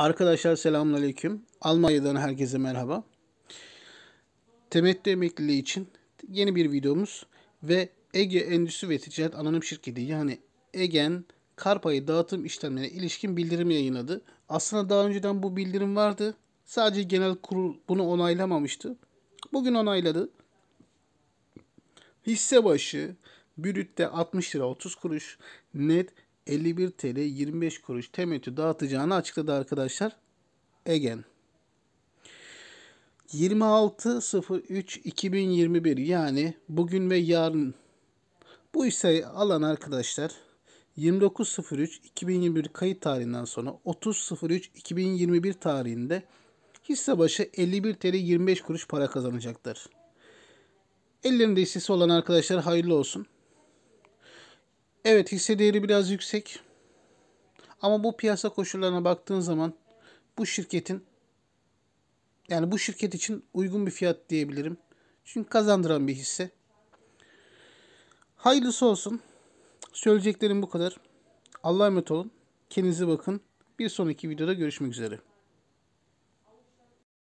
Arkadaşlar selamünaleyküm. Almanya'dan herkese merhaba. Temettü emekliliği için yeni bir videomuz ve Ege Endüstri ve Ticaret Anonim Şirketi yani Egen kar dağıtım işlemlerine ilişkin bildirim yayınladı. Aslında daha önceden bu bildirim vardı. Sadece genel kurul bunu onaylamamıştı. Bugün onayladı. Hisse başı brütte 60 lira 30 kuruş, net 51 TL 25 kuruş temettü dağıtacağını açıkladı arkadaşlar. Egen. 26.03.2021 yani bugün ve yarın bu hisseyi alan arkadaşlar 29.03.2021 kayıt tarihinden sonra 30.03.2021 tarihinde hisse başı 51 TL 25 kuruş para kazanacaktır. Ellerinde hissesi olan arkadaşlar hayırlı olsun. Evet hisse değeri biraz yüksek. Ama bu piyasa koşullarına baktığın zaman bu şirketin yani bu şirket için uygun bir fiyat diyebilirim. Çünkü kazandıran bir hisse. Hayırlısı olsun. Söyleyeceklerim bu kadar. Allah'a emanet olun. Kendinize bakın. Bir sonraki videoda görüşmek üzere.